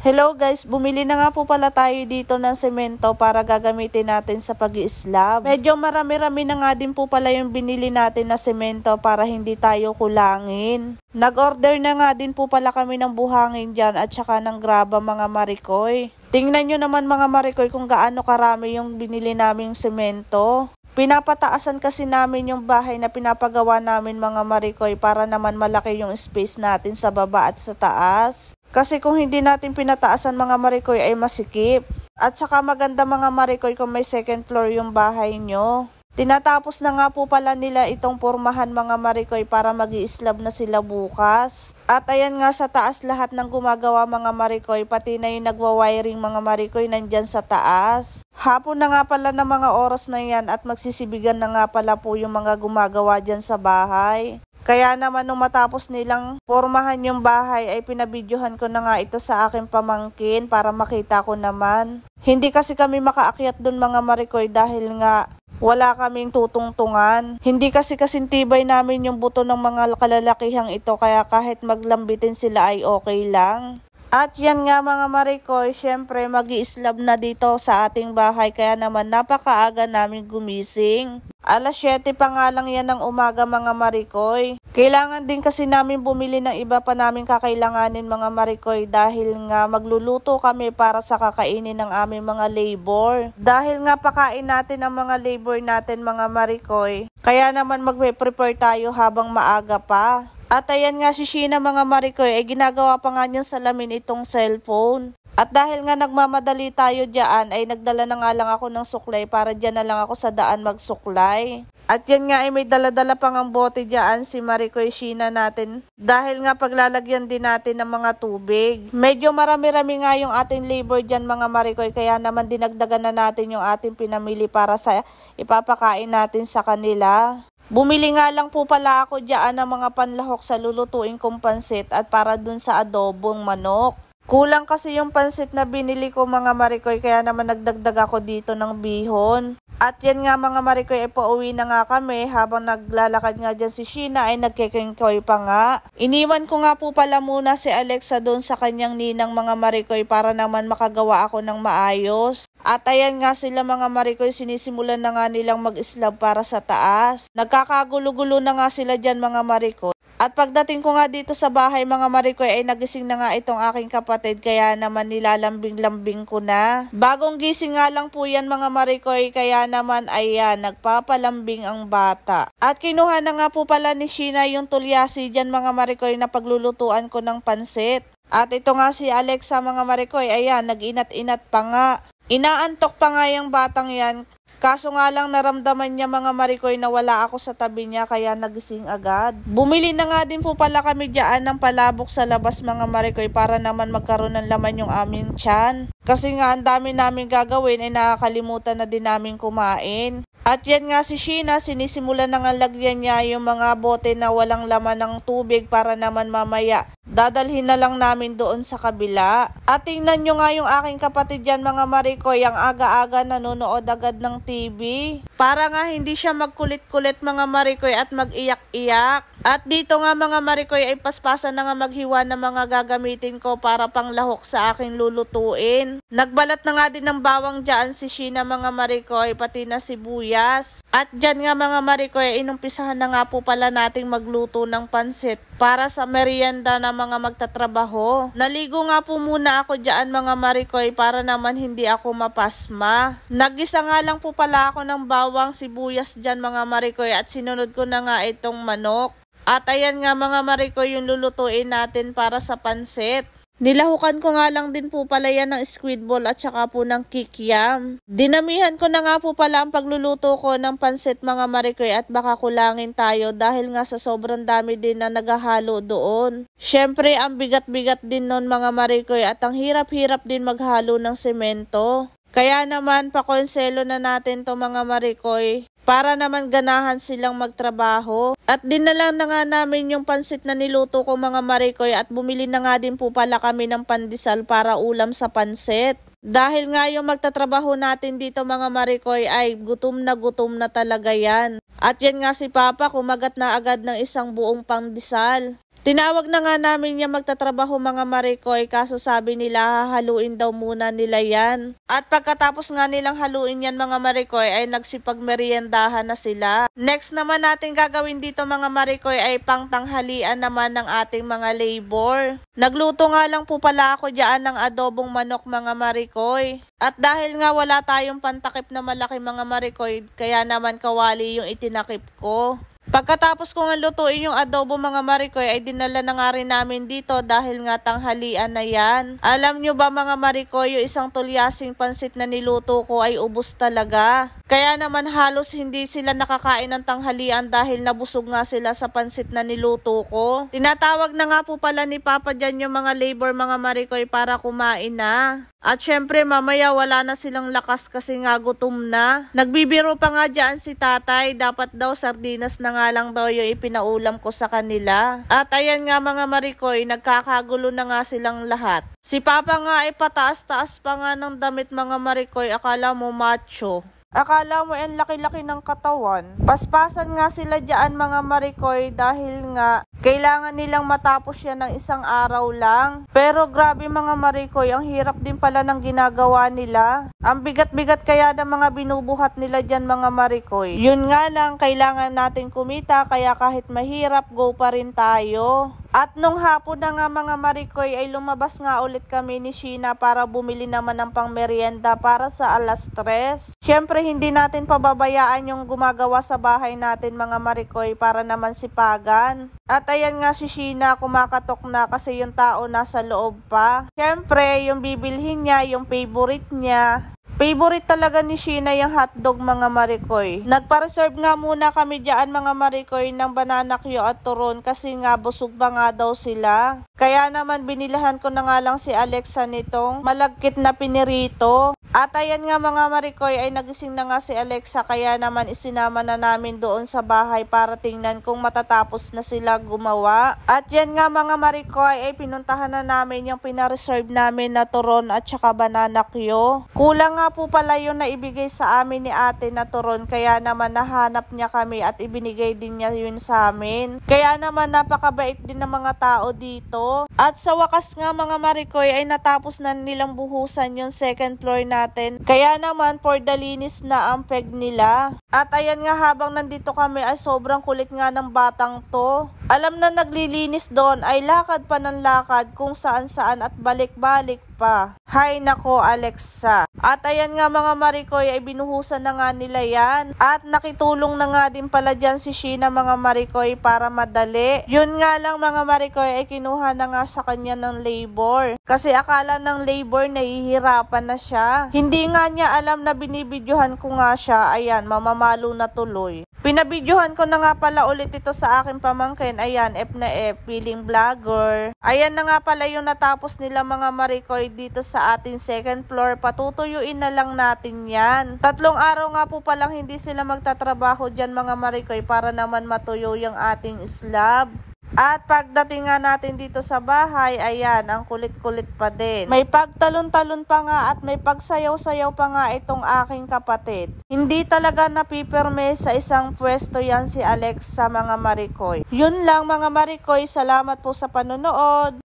Hello guys, bumili na nga po pala tayo dito ng semento para gagamitin natin sa pag i slab Medyo marami-rami na nga din po pala yung binili natin na semento para hindi tayo kulangin. Nag-order na nga din po pala kami ng buhangin dyan at saka ng graba mga marikoy. Tingnan nyo naman mga marikoy kung gaano karami yung binili naming semento. Pinapataasan kasi namin yung bahay na pinapagawa namin mga marikoy para naman malaki yung space natin sa baba at sa taas. Kasi kung hindi natin pinataasan mga marikoy ay masikip. At saka maganda mga marikoy kung may second floor yung bahay nyo. Tinatapos na nga po pala nila itong pormahan mga marikoy para mag slab na sila bukas. At ayan nga sa taas lahat ng gumagawa mga marikoy, pati na yung nagwa-wiring mga marikoy nandyan sa taas. Hapon na nga pala ng mga oras na yan at magsisibigan na nga pala po yung mga gumagawa dyan sa bahay. Kaya naman nung matapos nilang pormahan yung bahay ay pinabidyohan ko na nga ito sa aking pamangkin para makita ko naman. Hindi kasi kami makaakyat dun mga marikoy dahil nga wala kaming tutungtungan. Hindi kasi kasintibay namin yung buto ng mga kalalakihang ito kaya kahit maglambitin sila ay okay lang. At yan nga mga marikoy, syempre mag slab na dito sa ating bahay kaya naman napakaaga namin gumising. Alas 7 pa nga lang yan ng umaga mga marikoy. Kailangan din kasi namin bumili ng iba pa namin kakailanganin mga marikoy dahil nga magluluto kami para sa kakainin ng aming mga labor. Dahil nga pakain natin ang mga labor natin mga marikoy, kaya naman magpe-prepare tayo habang maaga pa. At ayan nga si Sheena mga marikoy ay eh, ginagawa pa nga niyang salamin itong cellphone. At dahil nga nagmamadali tayo dyan ay nagdala na nga lang ako ng suklay para dyan na lang ako sa daan magsuklay. At yan nga ay eh, may daladala pang ang bote dyan si Maricoy eh, Sheena natin. Dahil nga paglalagyan din natin ng mga tubig. Medyo marami-rami nga yung ating labor dyan mga Maricoy. Kaya naman dinagdagan na natin yung ating pinamili para sa ipapakain natin sa kanila. Bumili nga lang po pala ako diyan ng mga panlahok sa lulutuin kong pansit at para dun sa adobong manok. Kulang kasi yung pansit na binili ko mga marikoy kaya naman nagdagdag ako dito ng bihon. At yan nga mga marikoy ay eh, pauwi na nga kami habang naglalakad nga dyan si Sheena ay nagkikingkoy pa nga. Iniwan ko nga po pala muna si Alexa doon sa kanyang ninang mga marikoy para naman makagawa ako ng maayos. At ayan nga sila mga marikoy sinisimulan na nga nilang mag-slab para sa taas. Nagkakagulo-gulo na nga sila dyan mga marikoy. At pagdating ko nga dito sa bahay mga marikoy ay nagising na nga itong aking kapatid kaya naman nilalambing-lambing ko na. Bagong gising nga lang po yan mga marikoy kaya naman ayan nagpapalambing ang bata. At kinuha na nga po pala ni Sheena yung tulyasi dyan mga marikoy na paglulutuan ko ng pansit. At ito nga si Alexa mga marikoy, ayan, nag-inat-inat pa nga. Inaantok pa nga yung batang yan Kaso nga lang naramdaman niya mga marikoy na wala ako sa tabi niya kaya nagising agad. Bumili na nga din po pala kami dyan ng palabok sa labas mga marikoy para naman magkaroon ng laman yung aming tiyan. Kasi nga ang dami namin gagawin ay nakakalimutan na din namin kumain. At yan nga si Sheena, sinisimula na nga lagyan niya yung mga bote na walang laman ng tubig para naman mamaya. Dadalhin na lang namin doon sa kabila. At tingnan nyo nga yung aking kapatid yan mga marikoy, ang aga-aga nanonood agad ng TV. Para nga hindi siya magkulit-kulit mga marikoy at mag-iyak-iyak. At dito nga mga marikoy ay paspasan na nga maghiwa ng mga gagamitin ko para panglahok sa aking lulutuin. Nagbalat na nga din ng bawang dyan si Sheena mga marikoy, pati na si sibuyas sibuyas. At dyan nga mga marikoy, inumpisahan na nga po pala nating magluto ng pansit para sa merienda ng mga magtatrabaho. Naligo nga po muna ako dyan mga marikoy para naman hindi ako mapasma. Nagisa nga lang po pala ako ng bawang sibuyas dyan mga marikoy at sinunod ko na nga itong manok. At ayan nga mga marikoy yung lulutuin natin para sa pansit. Nilahukan ko nga lang din po pala yan ng squid ball at saka po ng kikiam. Dinamihan ko na nga po pala ang pagluluto ko ng pansit mga marikoy at baka kulangin tayo dahil nga sa sobrang dami din na naghahalo doon. Siyempre ang bigat-bigat din noon mga marikoy at ang hirap-hirap din maghalo ng semento. Kaya naman pakonselo na natin to mga marikoy para naman ganahan silang magtrabaho. At dinala na nga namin yung pansit na niluto ko mga marikoy at bumili na nga din po pala kami ng pandesal para ulam sa pansit. Dahil nga yung magtatrabaho natin dito mga marikoy ay gutom na gutom na talaga yan. At yan nga si Papa kumagat na agad ng isang buong pandesal. Tinawag na nga namin niya magtatrabaho mga marikoy kaso sabi nila haluin daw muna nila yan. At pagkatapos nga nilang haluin yan mga marikoy ay nagsipagmeriendahan na sila. Next naman natin gagawin dito mga marikoy ay pangtanghalian naman ng ating mga labor. Nagluto nga lang po pala ako dyan ng adobong manok mga marikoy. At dahil nga wala tayong pantakip na malaki mga marikoy kaya naman kawali yung itinakip ko. Pagkatapos kong lutuin yung adobo mga marikoy ay dinala na nga rin namin dito dahil nga tanghalian na yan. Alam nyo ba mga marikoy, yung isang tulyasing pansit na niluto ko ay ubos talaga. Kaya naman halos hindi sila nakakain ng tanghalian dahil nabusog nga sila sa pansit na niluto ko. Tinatawag na nga po pala ni Papa dyan yung mga labor mga marikoy para kumain na. At syempre mamaya wala na silang lakas kasi nga gutom na. Nagbibiro pa nga dyan si tatay. Dapat daw sardinas na nga lang daw yung ipinaulam ko sa kanila. At ayan nga mga marikoy, nagkakagulo na nga silang lahat. Si Papa nga ay pataas-taas pa nga ng damit mga marikoy. Akala mo macho. Akala mo ang laki-laki ng katawan. Paspasan nga sila dyan mga marikoy dahil nga kailangan nilang matapos yan ng isang araw lang. Pero grabe mga marikoy, ang hirap din pala ng ginagawa nila. Ang bigat-bigat kaya ng mga binubuhat nila dyan mga marikoy. Yun nga lang, kailangan natin kumita kaya kahit mahirap, go pa rin tayo. At nung hapon na nga mga marikoy ay lumabas nga ulit kami ni Sheena para bumili naman ng pangmeryenda para sa alas 3. Siyempre hindi natin pababayaan yung gumagawa sa bahay natin mga marikoy para naman sipagan. At ayan nga si Sheena kumakatok na kasi yung tao nasa loob pa. Siyempre yung bibilhin niya, yung favorite niya, Favorite talaga ni Sheena yung hotdog mga marikoy. Nagpa-reserve nga muna kami dyan mga marikoy ng banana kyo at turon kasi nga busog ba nga daw sila. Kaya naman binilahan ko na nga lang si Alexa nitong malagkit na pinirito. At ayan nga mga marikoy ay nagising na nga si Alexa kaya naman isinama na namin doon sa bahay para tingnan kung matatapos na sila gumawa. At yan nga mga marikoy ay pinuntahan na namin yung pinareserve namin na turon at saka banana kyo. Kulang nga po pala yung naibigay sa amin ni ate na turon kaya naman nahanap niya kami at ibinigay din niya yun sa amin. Kaya naman napakabait din ng mga tao dito. At sa wakas nga mga marikoy ay natapos na nilang buhusan yung second floor natin. Kaya naman for the linis na ang peg nila. At ayan nga habang nandito kami ay sobrang kulit nga ng batang to. Alam na naglilinis doon ay lakad pa ng lakad kung saan-saan at balik-balik pa. Hay nako Alexa. At ayan nga mga Marikoy ay binuhusan na nga nila yan. At nakitulong na nga din pala dyan si Sheena mga Marikoy para madali. Yun nga lang mga Marikoy ay kinuha na nga sa kanya ng labor. Kasi akala ng labor nahihirapan na siya. Hindi nga niya alam na binibidyohan ko nga siya. Ayan, mamamalo na tuloy. Pinabidyohan ko na nga pala ulit ito sa aking pamangkin ayan, F na F, feeling vlogger. Ayan na nga pala yung natapos nila mga marikoy dito sa ating second floor. Patutuyuin na lang natin yan. Tatlong araw nga po palang hindi sila magtatrabaho dyan mga marikoy para naman matuyo yung ating slab. At pagdating nga natin dito sa bahay, ayan, ang kulit-kulit pa din. May pagtalon-talon pa nga at may pagsayaw-sayaw pa nga itong aking kapatid. Hindi talaga napiperme sa isang pwesto yan si Alex sa mga Marikoy. Yun lang mga Marikoy, salamat po sa panonood.